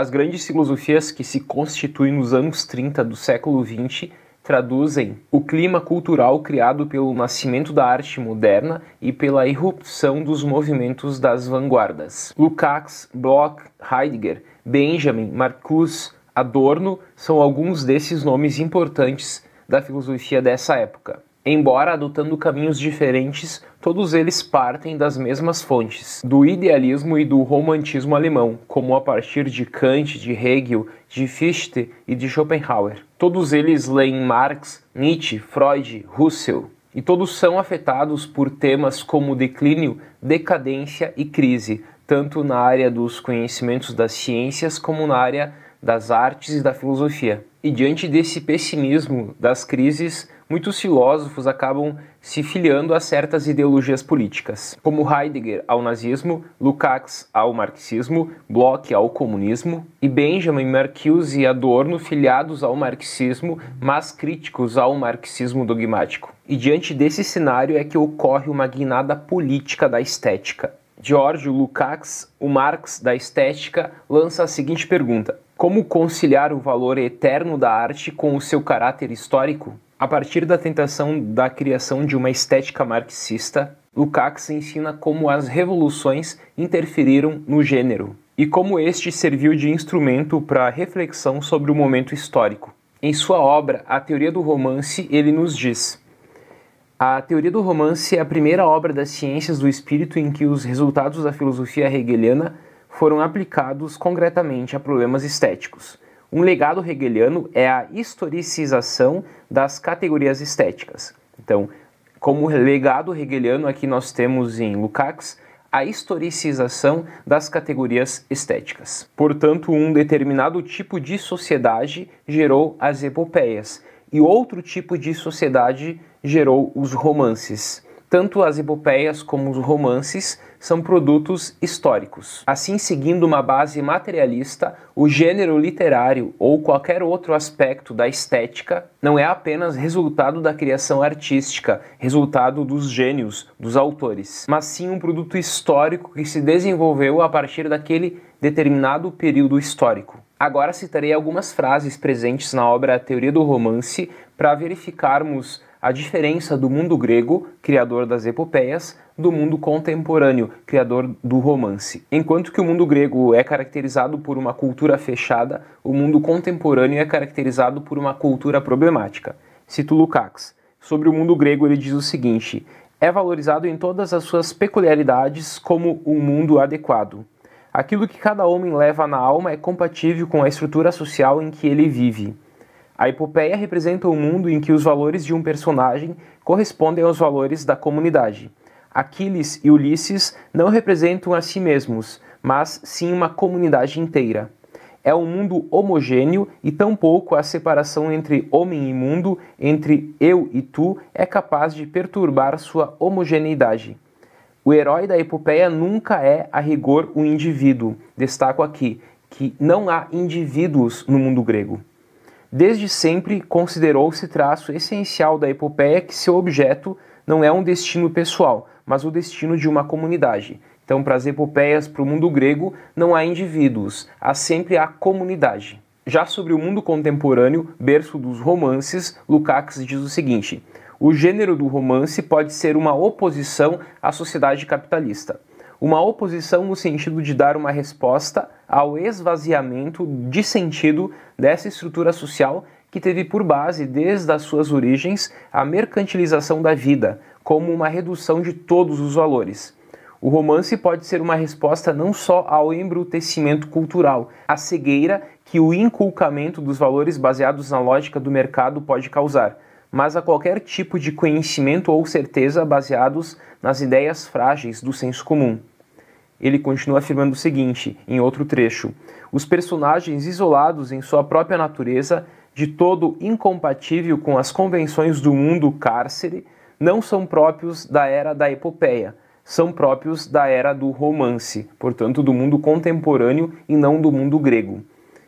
As grandes filosofias que se constituem nos anos 30 do século 20 traduzem o clima cultural criado pelo nascimento da arte moderna e pela irrupção dos movimentos das vanguardas. Lukács, Bloch, Heidegger, Benjamin, Marcuse, Adorno são alguns desses nomes importantes da filosofia dessa época. Embora adotando caminhos diferentes, todos eles partem das mesmas fontes, do idealismo e do romantismo alemão, como a partir de Kant, de Hegel, de Fichte e de Schopenhauer. Todos eles leem Marx, Nietzsche, Freud, Russell, e todos são afetados por temas como declínio, decadência e crise, tanto na área dos conhecimentos das ciências como na área das artes e da filosofia. E diante desse pessimismo das crises, muitos filósofos acabam se filiando a certas ideologias políticas, como Heidegger ao nazismo, Lukács ao marxismo, Bloch ao comunismo e Benjamin Marcuse e Adorno filiados ao marxismo, mas críticos ao marxismo dogmático. E diante desse cenário é que ocorre uma guinada política da estética. George Lukács, o Marx da estética, lança a seguinte pergunta: Como conciliar o valor eterno da arte com o seu caráter histórico? A partir da tentação da criação de uma estética marxista, Lukács ensina como as revoluções interferiram no gênero e como este serviu de instrumento para reflexão sobre o momento histórico. Em sua obra, A Teoria do Romance, ele nos diz: A Teoria do Romance é a primeira obra das ciências do espírito em que os resultados da filosofia hegeliana foram aplicados concretamente a problemas estéticos um legado hegeliano é a historicização das categorias estéticas. Então, como legado hegeliano, aqui nós temos em Lukács a historicização das categorias estéticas. Portanto, um determinado tipo de sociedade gerou as epopeias e outro tipo de sociedade gerou os romances. Tanto as epopeias como os romances são produtos históricos. Assim, seguindo uma base materialista, o gênero literário ou qualquer outro aspecto da estética não é apenas resultado da criação artística, resultado dos gênios, dos autores, mas sim um produto histórico que se desenvolveu a partir daquele determinado período histórico. Agora citarei algumas frases presentes na obra Teoria do Romance para verificarmos a diferença do mundo grego, criador das epopeias, do mundo contemporâneo, criador do romance. Enquanto que o mundo grego é caracterizado por uma cultura fechada, o mundo contemporâneo é caracterizado por uma cultura problemática. Cito Lukács. Sobre o mundo grego, ele diz o seguinte: é valorizado em todas as suas peculiaridades como um mundo adequado. Aquilo que cada homem leva na alma é compatível com a estrutura social em que ele vive. A epopeia representa o um mundo em que os valores de um personagem correspondem aos valores da comunidade. Aquiles e Ulisses não representam a si mesmos, mas sim uma comunidade inteira. É um mundo homogêneo e tampouco a separação entre homem e mundo, entre eu e tu, é capaz de perturbar sua homogeneidade. O herói da epopeia nunca é, a rigor, o um indivíduo. Destaco aqui que não há indivíduos no mundo grego. Desde sempre considerou-se traço essencial da epopeia que seu objeto não é um destino pessoal, mas o destino de uma comunidade. Então, para as epopeias, para o mundo grego, não há indivíduos, há sempre a comunidade. Já sobre o mundo contemporâneo, berço dos romances, Lukács diz o seguinte: o gênero do romance pode ser uma oposição à sociedade capitalista. Uma oposição no sentido de dar uma resposta ao esvaziamento de sentido dessa estrutura social que teve por base, desde as suas origens, a mercantilização da vida, como uma redução de todos os valores. O romance pode ser uma resposta não só ao embrutecimento cultural, à cegueira que o inculcamento dos valores baseados na lógica do mercado pode causar, mas a qualquer tipo de conhecimento ou certeza baseados nas ideias frágeis do senso comum. Ele continua afirmando o seguinte, em outro trecho: os personagens isolados em sua própria natureza, de todo incompatível com as convenções do mundo cárcere, não são próprios da era da epopeia, são próprios da era do romance, portanto, do mundo contemporâneo e não do mundo grego.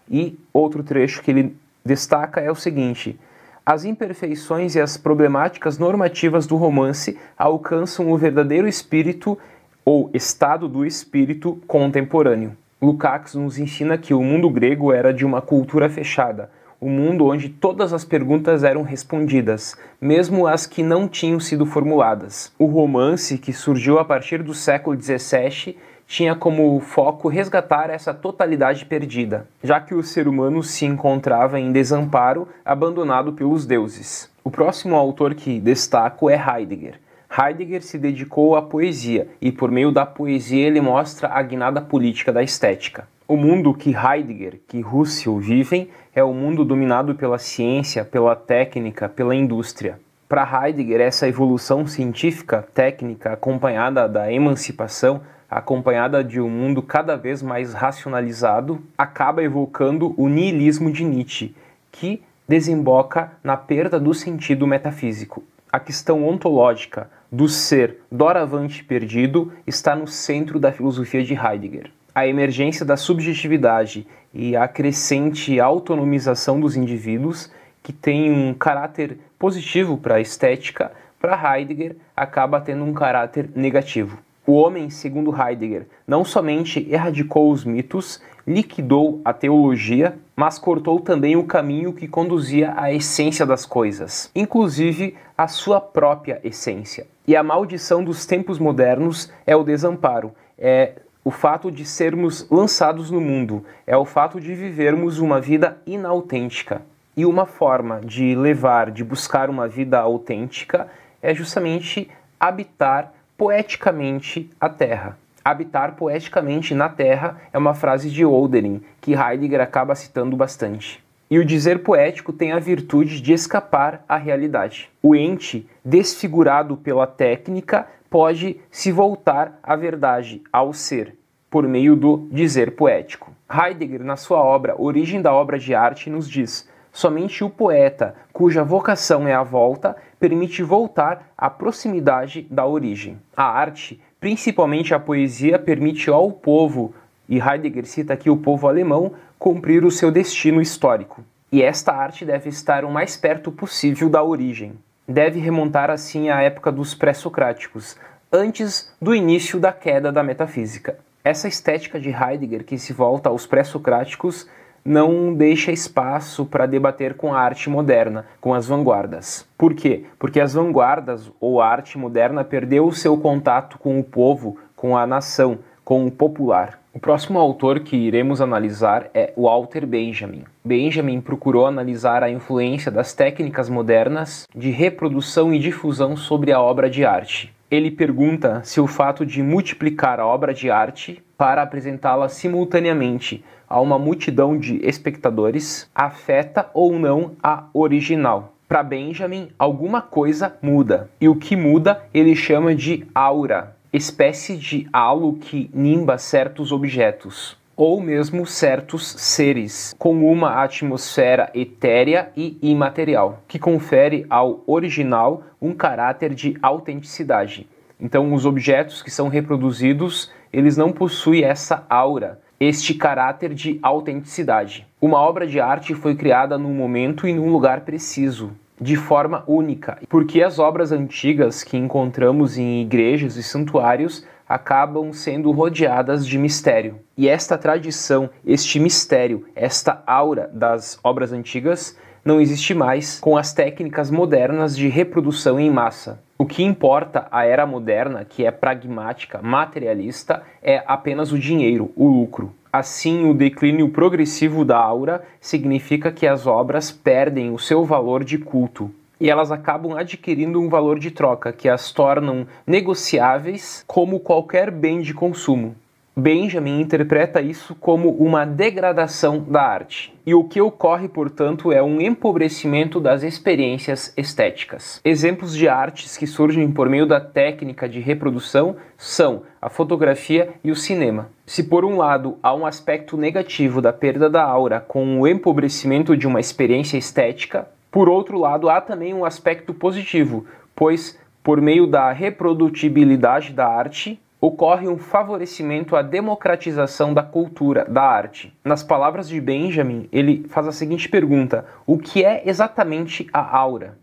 E outro trecho que ele destaca é o seguinte: as imperfeições e as problemáticas normativas do romance alcançam o verdadeiro espírito ou estado do espírito contemporâneo. Lukács nos ensina que o mundo grego era de uma cultura fechada, o um mundo onde todas as perguntas eram respondidas, mesmo as que não tinham sido formuladas. O romance, que surgiu a partir do século XVII, tinha como foco resgatar essa totalidade perdida, já que o ser humano se encontrava em desamparo, abandonado pelos deuses. O próximo autor que destaco é Heidegger. Heidegger se dedicou à poesia e, por meio da poesia, ele mostra a guinada política da estética. O mundo que Heidegger, que Russell vivem é o um mundo dominado pela ciência, pela técnica, pela indústria. Para Heidegger, essa evolução científica, técnica, acompanhada da emancipação, acompanhada de um mundo cada vez mais racionalizado, acaba evocando o niilismo de Nietzsche, que desemboca na perda do sentido metafísico. A questão ontológica, do ser doravante perdido está no centro da filosofia de Heidegger. A emergência da subjetividade e a crescente autonomização dos indivíduos, que tem um caráter positivo para a estética, para Heidegger acaba tendo um caráter negativo. O homem, segundo Heidegger, não somente erradicou os mitos, liquidou a teologia, mas cortou também o caminho que conduzia à essência das coisas, inclusive à sua própria essência. E a maldição dos tempos modernos é o desamparo, é o fato de sermos lançados no mundo, é o fato de vivermos uma vida inautêntica. E uma forma de levar, de buscar uma vida autêntica, é justamente habitar poeticamente a terra. Habitar poeticamente na terra é uma frase de Oldering, que Heidegger acaba citando bastante. E o dizer poético tem a virtude de escapar à realidade. O ente, desfigurado pela técnica, pode se voltar à verdade, ao ser, por meio do dizer poético. Heidegger, na sua obra Origem da Obra de Arte, nos diz Somente o poeta, cuja vocação é a volta, permite voltar à proximidade da origem. A arte, principalmente a poesia, permite ao povo, e Heidegger cita aqui o povo alemão, cumprir o seu destino histórico. E esta arte deve estar o mais perto possível da origem. Deve remontar assim à época dos pré-socráticos, antes do início da queda da metafísica. Essa estética de Heidegger, que se volta aos pré-socráticos, não deixa espaço para debater com a arte moderna, com as vanguardas. Por quê? Porque as vanguardas ou a arte moderna perdeu o seu contato com o povo, com a nação, com o popular. O próximo autor que iremos analisar é Walter Benjamin. Benjamin procurou analisar a influência das técnicas modernas de reprodução e difusão sobre a obra de arte. Ele pergunta se o fato de multiplicar a obra de arte para apresentá-la simultaneamente a uma multidão de espectadores, afeta ou não a original. Para Benjamin, alguma coisa muda, e o que muda ele chama de aura, espécie de halo que nimba certos objetos ou mesmo certos seres, com uma atmosfera etérea e imaterial, que confere ao original um caráter de autenticidade. Então, os objetos que são reproduzidos eles não possuem essa aura, este caráter de autenticidade. Uma obra de arte foi criada num momento e num lugar preciso, de forma única, porque as obras antigas que encontramos em igrejas e santuários acabam sendo rodeadas de mistério. E esta tradição, este mistério, esta aura das obras antigas não existe mais com as técnicas modernas de reprodução em massa. O que importa à era moderna, que é pragmática, materialista, é apenas o dinheiro, o lucro. Assim, o declínio progressivo da aura significa que as obras perdem o seu valor de culto e elas acabam adquirindo um valor de troca que as tornam negociáveis como qualquer bem de consumo. Benjamin interpreta isso como uma degradação da arte, e o que ocorre, portanto, é um empobrecimento das experiências estéticas. Exemplos de artes que surgem por meio da técnica de reprodução são a fotografia e o cinema. Se, por um lado, há um aspecto negativo da perda da aura com o empobrecimento de uma experiência estética, por outro lado, há também um aspecto positivo, pois, por meio da reprodutibilidade da arte, ocorre um favorecimento à democratização da cultura, da arte. Nas palavras de Benjamin, ele faz a seguinte pergunta: o que é exatamente a aura?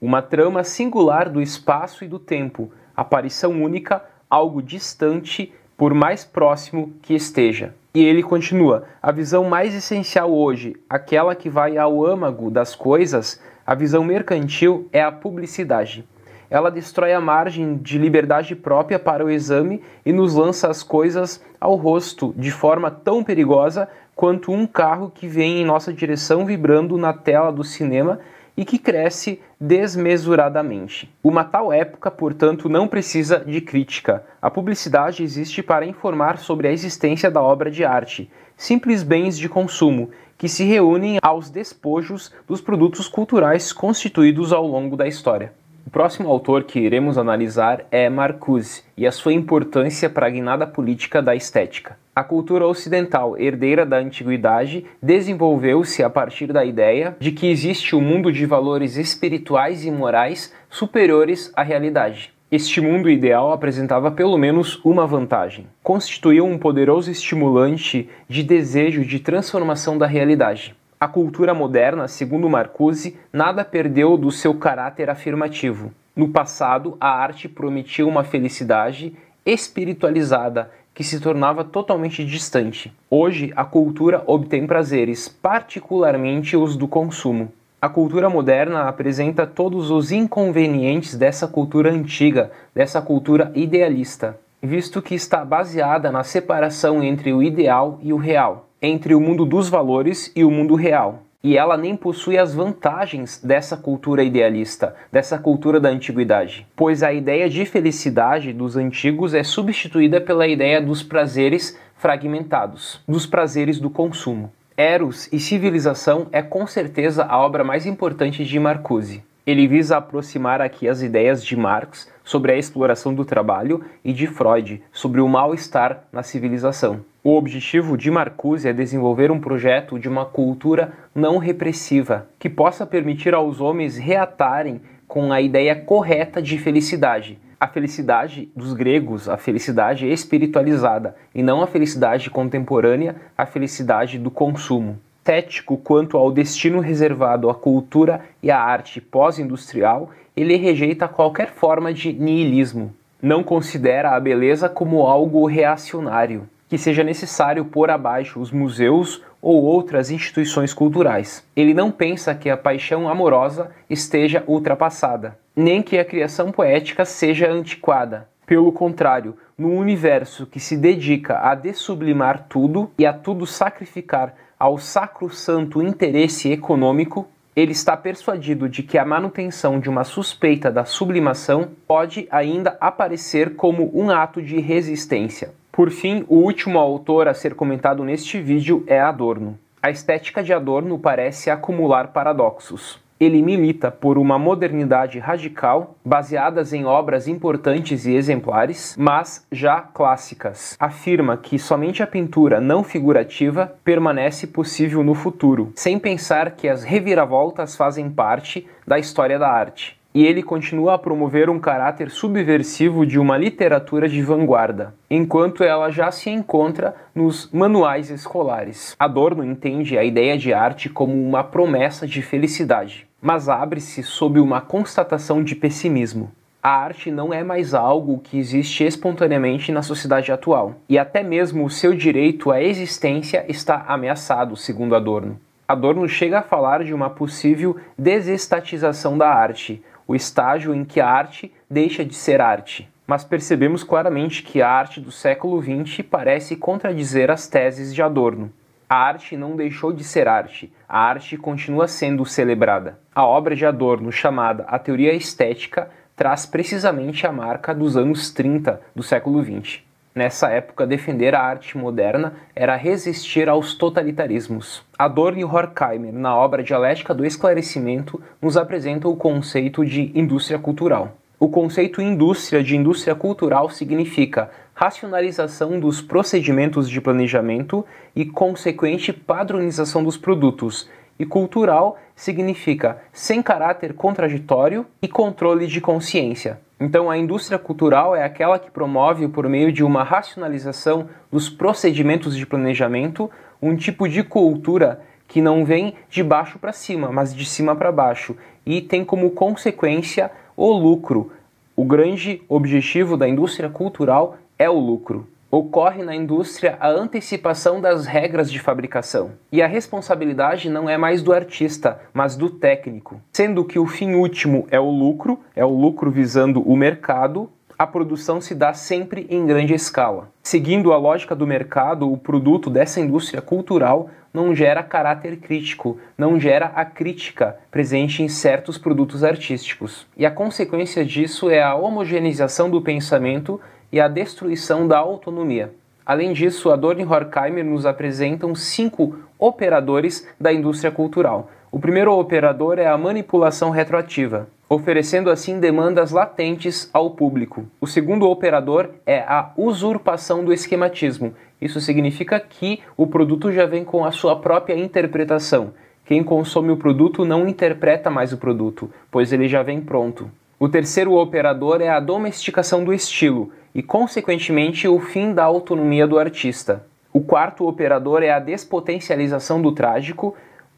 Uma trama singular do espaço e do tempo, aparição única, algo distante, por mais próximo que esteja. E ele continua: a visão mais essencial hoje, aquela que vai ao âmago das coisas, a visão mercantil é a publicidade ela destrói a margem de liberdade própria para o exame e nos lança as coisas ao rosto de forma tão perigosa quanto um carro que vem em nossa direção vibrando na tela do cinema e que cresce desmesuradamente. Uma tal época, portanto, não precisa de crítica. A publicidade existe para informar sobre a existência da obra de arte, simples bens de consumo que se reúnem aos despojos dos produtos culturais constituídos ao longo da história. O próximo autor que iremos analisar é Marcuse e a sua importância para a guinada política da estética. A cultura ocidental, herdeira da antiguidade, desenvolveu-se a partir da ideia de que existe um mundo de valores espirituais e morais superiores à realidade. Este mundo ideal apresentava pelo menos uma vantagem: constituía um poderoso estimulante de desejo de transformação da realidade. A cultura moderna, segundo Marcuse, nada perdeu do seu caráter afirmativo. No passado, a arte prometia uma felicidade espiritualizada que se tornava totalmente distante. Hoje, a cultura obtém prazeres, particularmente os do consumo. A cultura moderna apresenta todos os inconvenientes dessa cultura antiga, dessa cultura idealista, visto que está baseada na separação entre o ideal e o real entre o mundo dos valores e o mundo real. E ela nem possui as vantagens dessa cultura idealista, dessa cultura da antiguidade, pois a ideia de felicidade dos antigos é substituída pela ideia dos prazeres fragmentados, dos prazeres do consumo. Eros e Civilização é com certeza a obra mais importante de Marcuse. Ele visa aproximar aqui as ideias de Marx sobre a exploração do trabalho e de Freud sobre o mal-estar na civilização. O objetivo de Marcuse é desenvolver um projeto de uma cultura não repressiva, que possa permitir aos homens reatarem com a ideia correta de felicidade. A felicidade dos gregos, a felicidade espiritualizada, e não a felicidade contemporânea, a felicidade do consumo. Cético quanto ao destino reservado à cultura e à arte pós-industrial, ele rejeita qualquer forma de niilismo. Não considera a beleza como algo reacionário que seja necessário pôr abaixo os museus ou outras instituições culturais. Ele não pensa que a paixão amorosa esteja ultrapassada, nem que a criação poética seja antiquada. Pelo contrário, no universo que se dedica a desublimar tudo e a tudo sacrificar ao sacrosanto interesse econômico, ele está persuadido de que a manutenção de uma suspeita da sublimação pode ainda aparecer como um ato de resistência. Por fim, o último autor a ser comentado neste vídeo é Adorno. A estética de Adorno parece acumular paradoxos. Ele milita por uma modernidade radical, baseadas em obras importantes e exemplares, mas já clássicas. Afirma que somente a pintura não figurativa permanece possível no futuro, sem pensar que as reviravoltas fazem parte da história da arte e ele continua a promover um caráter subversivo de uma literatura de vanguarda, enquanto ela já se encontra nos manuais escolares. Adorno entende a ideia de arte como uma promessa de felicidade, mas abre-se sob uma constatação de pessimismo. A arte não é mais algo que existe espontaneamente na sociedade atual, e até mesmo o seu direito à existência está ameaçado, segundo Adorno. Adorno chega a falar de uma possível desestatização da arte, o estágio em que a arte deixa de ser arte. Mas percebemos claramente que a arte do século XX parece contradizer as teses de Adorno. A arte não deixou de ser arte, a arte continua sendo celebrada. A obra de Adorno, chamada A Teoria Estética, traz precisamente a marca dos anos 30 do século XX nessa época, defender a arte moderna era resistir aos totalitarismos. Adorno e Horkheimer, na obra Dialética do Esclarecimento, nos apresentam o conceito de indústria cultural. O conceito indústria de indústria cultural significa racionalização dos procedimentos de planejamento e consequente padronização dos produtos, e cultural significa sem caráter contraditório e controle de consciência. Então, a indústria cultural é aquela que promove, por meio de uma racionalização dos procedimentos de planejamento, um tipo de cultura que não vem de baixo para cima, mas de cima para baixo, e tem como consequência o lucro. O grande objetivo da indústria cultural é o lucro. Ocorre na indústria a antecipação das regras de fabricação, e a responsabilidade não é mais do artista, mas do técnico, sendo que o fim último é o lucro, é o lucro visando o mercado, a produção se dá sempre em grande escala. Seguindo a lógica do mercado, o produto dessa indústria cultural não gera caráter crítico, não gera a crítica presente em certos produtos artísticos. E a consequência disso é a homogeneização do pensamento e a destruição da autonomia. Além disso, Adorno e Horkheimer nos apresentam cinco operadores da indústria cultural. O primeiro operador é a manipulação retroativa, oferecendo assim demandas latentes ao público. O segundo operador é a usurpação do esquematismo. Isso significa que o produto já vem com a sua própria interpretação. Quem consome o produto não interpreta mais o produto, pois ele já vem pronto. O terceiro operador é a domesticação do estilo e, consequentemente, o fim da autonomia do artista. O quarto operador é a despotencialização do trágico.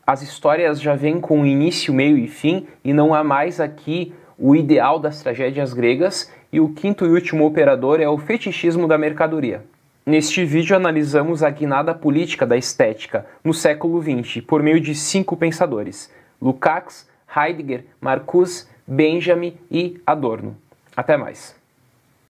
As histórias já vêm com início, meio e fim, e não há mais aqui o ideal das tragédias gregas. E o quinto e último operador é o fetichismo da mercadoria. Neste vídeo analisamos a guinada política da estética no século XX por meio de cinco pensadores: Lukács, Heidegger, Marcuse, Benjamin e Adorno. Até mais.